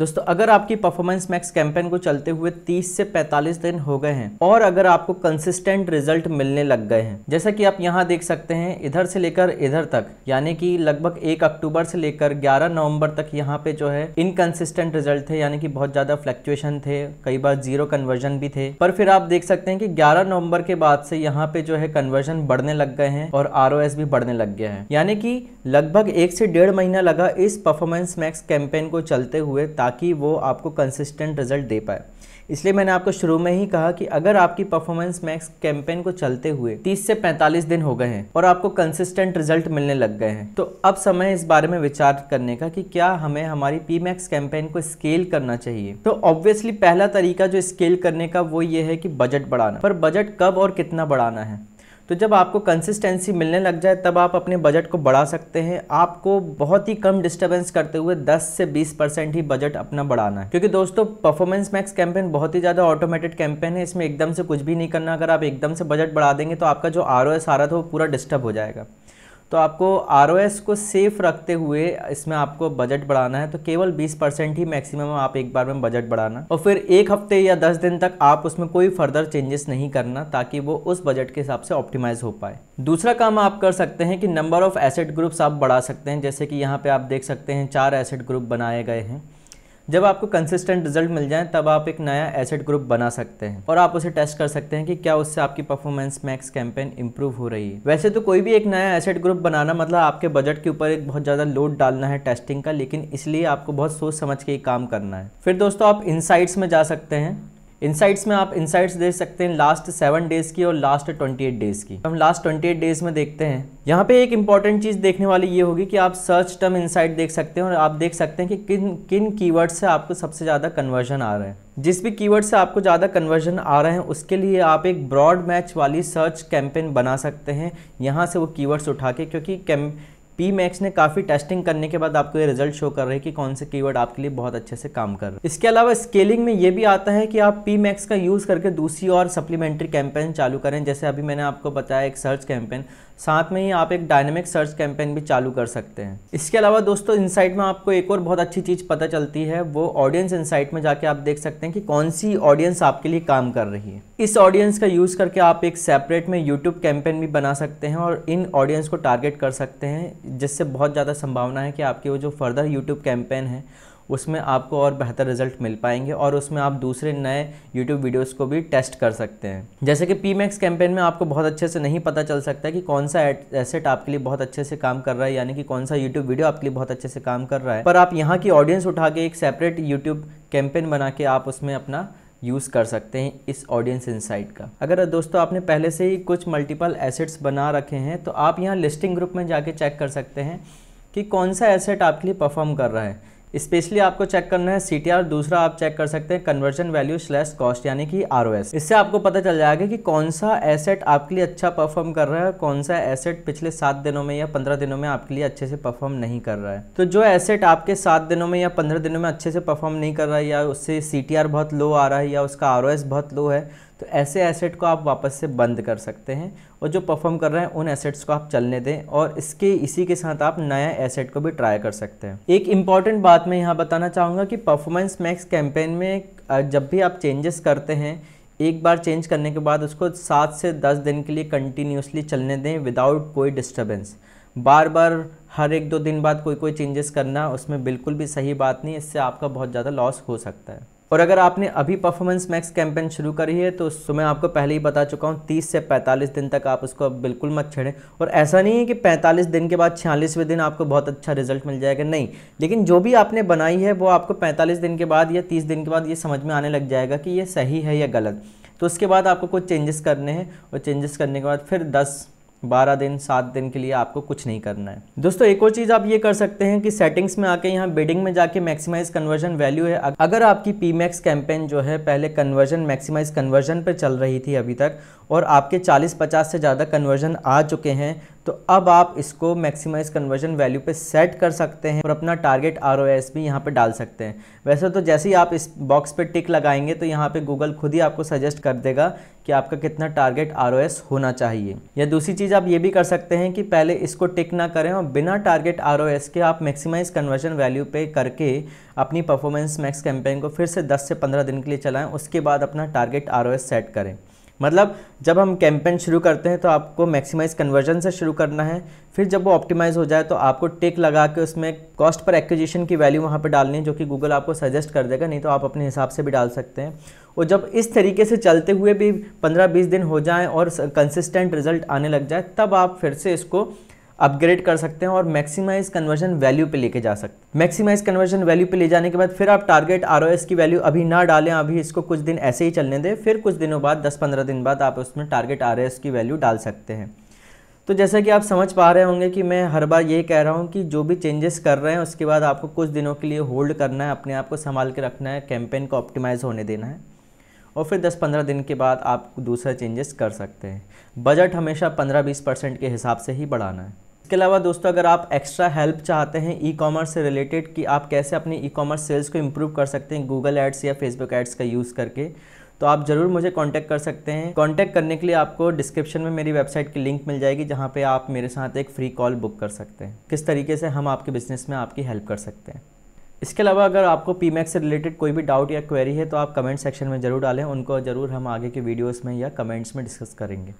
दोस्तों अगर आपकी परफॉर्मेंस मैक्स कैंपेन को चलते हुए 30 से 45 दिन हो गए हैं और अगर आपको कंसिस्टेंट रिजल्ट मिलने लग गए हैं जैसा कि आप यहां देख सकते हैं इधर से लेकर इधर तक यानी कि लगभग 1 अक्टूबर से लेकर 11 नवंबर तक यहां पे जो है इनकन्सिस्टेंट रिजल्ट थे यानी कि बहुत ज़्यादा फ्लैक्चुएशन थे कई बार जीरो कन्वर्जन भी थे पर फिर आप देख सकते हैं कि ग्यारह नवम्बर के बाद से यहाँ पे जो है कन्वर्जन बढ़ने लग गए हैं और आर भी बढ़ने लग गया है यानी कि लगभग एक से डेढ़ महीना लगा इस परफॉर्मेंस मैक्स कैंपेन को चलते हुए ताकि वो आपको कंसिस्टेंट रिजल्ट दे पाए इसलिए मैंने आपको शुरू में ही कहा कि अगर आपकी परफॉर्मेंस मैक्स कैंपेन को चलते हुए 30 से 45 दिन हो गए हैं और आपको कंसिस्टेंट रिजल्ट मिलने लग गए हैं तो अब समय इस बारे में विचार करने का कि क्या हमें हमारी पी मैक्स कैंपेन को स्केल करना चाहिए तो ऑब्वियसली पहला तरीका जो स्केल करने का वो ये है कि बजट बढ़ाना पर बजट कब और कितना बढ़ाना है तो जब आपको कंसिस्टेंसी मिलने लग जाए तब आप अपने बजट को बढ़ा सकते हैं आपको बहुत ही कम डिस्टर्बेंस करते हुए 10 से 20 परसेंट ही बजट अपना बढ़ाना है क्योंकि दोस्तों परफॉर्मेंस मैक्स कैंपेन बहुत ही ज़्यादा ऑटोमेटेड कैंपेन है इसमें एकदम से कुछ भी नहीं करना अगर आप एकदम से बजट बढ़ा देंगे तो आपका जो आर ओ रहा था वो पूरा डिस्टर्ब हो जाएगा तो आपको आर को सेफ रखते हुए इसमें आपको बजट बढ़ाना है तो केवल 20 परसेंट ही मैक्सिमम आप एक बार में बजट बढ़ाना और फिर एक हफ्ते या दस दिन तक आप उसमें कोई फर्दर चेंजेस नहीं करना ताकि वो उस बजट के हिसाब से ऑप्टिमाइज हो पाए दूसरा काम आप कर सकते हैं कि नंबर ऑफ़ एसेट ग्रुप्स आप बढ़ा सकते हैं जैसे कि यहाँ पे आप देख सकते हैं चार एसेट ग्रुप बनाए गए हैं जब आपको कंसिस्टेंट रिजल्ट मिल जाए तब आप एक नया एसेट ग्रुप बना सकते हैं और आप उसे टेस्ट कर सकते हैं कि क्या उससे आपकी परफॉर्मेंस मैक्स कैंपेन इंप्रूव हो रही है वैसे तो कोई भी एक नया एसेट ग्रुप बनाना मतलब आपके बजट के ऊपर एक बहुत ज़्यादा लोड डालना है टेस्टिंग का लेकिन इसलिए आपको बहुत सोच समझ के ही काम करना है फिर दोस्तों आप इनसाइट्स में जा सकते हैं इनसाइट्स में आप इनसाइट्स देख सकते हैं लास्ट सेवन डेज की और लास्ट ट्वेंटी एट डेज की हम लास्ट ट्वेंटी एट डेज में देखते हैं यहाँ पे एक इंपॉर्टेंट चीज देखने वाली ये होगी कि आप सर्च टर्म इनसाइट देख सकते हैं और आप देख सकते हैं कि किन किन कीवर्ड से आपको सबसे ज़्यादा कन्वर्जन आ रहा है जिस भी कीवर्ड से आपको ज़्यादा कन्वर्जन आ रहे हैं उसके लिए आप एक ब्रॉड मैच वाली सर्च कैंपेन बना सकते हैं यहाँ से वो कीवर्ड्स उठा के क्योंकि पी मैक्स ने काफ़ी टेस्टिंग करने के बाद आपको ये रिजल्ट शो कर रहे हैं कि कौन से कीवर्ड आपके लिए बहुत अच्छे से काम कर रहे हैं इसके अलावा स्केलिंग में ये भी आता है कि आप पी मैक्स का यूज़ करके दूसरी और सप्लीमेंट्री कैंपेन चालू करें जैसे अभी मैंने आपको बताया एक सर्च कैंपेन साथ में ही आप एक डायनेमिक सर्च कैंपेन भी चालू कर सकते हैं इसके अलावा दोस्तों इनसाइट में आपको एक और बहुत अच्छी चीज़ पता चलती है वो ऑडियंस इनसाइट में जाके आप देख सकते हैं कि कौन सी ऑडियंस आपके लिए काम कर रही है इस ऑडियंस का यूज़ करके आप एक सेपरेट में यूट्यूब कैंपेन भी बना सकते हैं और इन ऑडियंस को टारगेट कर सकते हैं जिससे बहुत ज़्यादा संभावना है कि आपके वो जो फर्दर यूट्यूब कैंपेन है उसमें आपको और बेहतर रिजल्ट मिल पाएंगे और उसमें आप दूसरे नए यूट्यूब वीडियोज़ को भी टेस्ट कर सकते हैं जैसे कि पी मैक्स कैंपेन में आपको बहुत अच्छे से नहीं पता चल सकता कि कौन सा एसेट आपके लिए बहुत अच्छे से काम कर रहा है यानी कि कौन सा यूट्यूब वीडियो आपके लिए बहुत अच्छे से काम कर रहा है पर आप यहाँ की ऑडियंस उठा के एक सेपरेट यूट्यूब कैंपेन बना के आप उसमें अपना यूज़ कर सकते हैं इस ऑडियंस इनसाइट का अगर दोस्तों आपने पहले से ही कुछ मल्टीपल एसेट्स बना रखे हैं तो आप यहाँ लिस्टिंग ग्रुप में जाके चेक कर सकते हैं कि कौन सा एसेट आपके लिए परफॉर्म कर रहा है स्पेशली आपको चेक करना है सी दूसरा आप चेक कर सकते हैं कन्वर्जन वैल्यू स्लैश कॉस्ट यानी कि आर इससे आपको पता चल जाएगा कि कौन सा एसेट आपके लिए अच्छा परफॉर्म कर रहा है कौन सा एसेट पिछले सात दिनों में या पंद्रह दिनों में आपके लिए अच्छे से परफॉर्म नहीं कर रहा है तो जो एसेट आपके सात दिनों में या पंद्रह दिनों में अच्छे से परफॉर्म नहीं कर रहा है या उससे सी बहुत लो आ रहा है या उसका आर बहुत लो है तो ऐसे एसेट को आप वापस से बंद कर सकते हैं और जो परफॉर्म कर रहे हैं उन एसेट्स को आप चलने दें और इसके इसी के साथ आप नया एसेट को भी ट्राई कर सकते हैं एक इम्पॉर्टेंट बात मैं यहाँ बताना चाहूँगा कि परफॉर्मेंस मैक्स कैंपेन में जब भी आप चेंजेस करते हैं एक बार चेंज करने के बाद उसको सात से दस दिन के लिए कंटिन्यूसली चलने दें विदाउट कोई डिस्टर्बेंस बार बार हर एक दो दिन बाद कोई कोई चेंजेस करना उसमें बिल्कुल भी सही बात नहीं इससे आपका बहुत ज़्यादा लॉस हो सकता है और अगर आपने अभी परफॉर्मेंस मैक्स कैंपेन शुरू करी है तो उसको मैं आपको पहले ही बता चुका हूँ तीस से पैंतालीस दिन तक आप उसको बिल्कुल मत छेड़ें और ऐसा नहीं है कि पैंतालीस दिन के बाद छियालीसवें दिन आपको बहुत अच्छा रिजल्ट मिल जाएगा नहीं लेकिन जो भी आपने बनाई है वो आपको पैंतालीस दिन के बाद या तीस दिन के बाद ये समझ में आने लग जाएगा कि ये सही है या गलत तो उसके बाद आपको कुछ चेंजेस करने हैं और चेंजेस करने के बाद फिर दस बारह दिन सात दिन के लिए आपको कुछ नहीं करना है दोस्तों एक और चीज़ आप ये कर सकते हैं कि सेटिंग्स में आके यहाँ बिडिंग में जाके मैक्सिमाइज कन्वर्जन वैल्यू है अगर आपकी पी मैक्स कैंपेन जो है पहले कन्वर्जन मैक्सिमाइज कन्वर्जन पर चल रही थी अभी तक और आपके 40-50 से ज़्यादा कन्वर्जन आ चुके हैं तो अब आप इसको मैक्सिमाइज कन्वर्जन वैल्यू पे सेट कर सकते हैं और अपना टारगेट आर ओ एस भी यहाँ पर डाल सकते हैं वैसे तो जैसे ही आप इस बॉक्स पे टिक लगाएंगे तो यहाँ पे गूगल खुद ही आपको सजेस्ट कर देगा कि आपका कितना टारगेट आर ओ एस होना चाहिए या दूसरी चीज़ आप ये भी कर सकते हैं कि पहले इसको टिक ना करें और बिना टारगेट आर ओ एस के आप मैक्सिमाइज कन्वर्जन वैल्यू पे करके अपनी परफॉर्मेंस मैक्स कैंपेन को फिर से दस से पंद्रह दिन के लिए चलाएँ उसके बाद अपना target R O S set करें मतलब जब हम कैंपेन शुरू करते हैं तो आपको मैक्सिमाइज कन्वर्जन से शुरू करना है फिर जब वो ऑप्टिमाइज़ हो जाए तो आपको टेक लगा के उसमें कॉस्ट पर एक्विजिशन की वैल्यू वहाँ पर डालनी है जो कि गूगल आपको सजेस्ट कर देगा नहीं तो आप अपने हिसाब से भी डाल सकते हैं और जब इस तरीके से चलते हुए भी पंद्रह बीस दिन हो जाएँ और कंसिस्टेंट रिजल्ट आने लग जाए तब आप फिर से इसको अपग्रेड कर सकते हैं और मैक्सिमाइज कन्वर्जन वैल्यू पे लेके जा सकते हैं मैक्सिमाइज कन्वर्जन वैल्यू पे ले जाने के बाद फिर आप टारगेट आर की वैल्यू अभी ना डालें अभी इसको कुछ दिन ऐसे ही चलने दें फिर कुछ दिनों बाद दस पंद्रह दिन बाद आप उसमें टारगेट आर की वैल्यू डाल सकते हैं तो जैसा कि आप समझ पा रहे होंगे कि मैं हर बार ये कह रहा हूँ कि जो भी चेंजेस कर रहे हैं उसके बाद आपको कुछ दिनों के लिए होल्ड करना है अपने आप को संभाल के रखना है कैंपेन को ऑप्टिमाइज़ होने देना है और फिर 10-15 दिन के बाद आप दूसरा चेंजेस कर सकते हैं बजट हमेशा 15-20 परसेंट के हिसाब से ही बढ़ाना है इसके अलावा दोस्तों अगर आप एक्स्ट्रा हेल्प चाहते हैं ई कॉमर्स से रिलेटेड कि आप कैसे अपनी ई कॉमर्स सेल्स को इम्प्रूव कर सकते हैं गूगल एड्स या फेसबुक एड्स का यूज़ करके तो आप ज़रूर मुझे कांटेक्ट कर सकते हैं कांटेक्ट करने के लिए आपको डिस्क्रिप्शन में मेरी वेबसाइट की लिंक मिल जाएगी जहाँ पे आप मेरे साथ एक फ्री कॉल बुक कर सकते हैं किस तरीके से हम आपके बिज़नेस में आपकी हेल्प कर सकते हैं इसके अलावा अगर आपको पी से रिलेटेड कोई भी डाउट या क्वेरी है तो आप कमेंट सेक्शन में ज़रूर डालें उनको ज़रूर हम आगे के वीडियोज़ में या कमेंट्स में डिस्कस करेंगे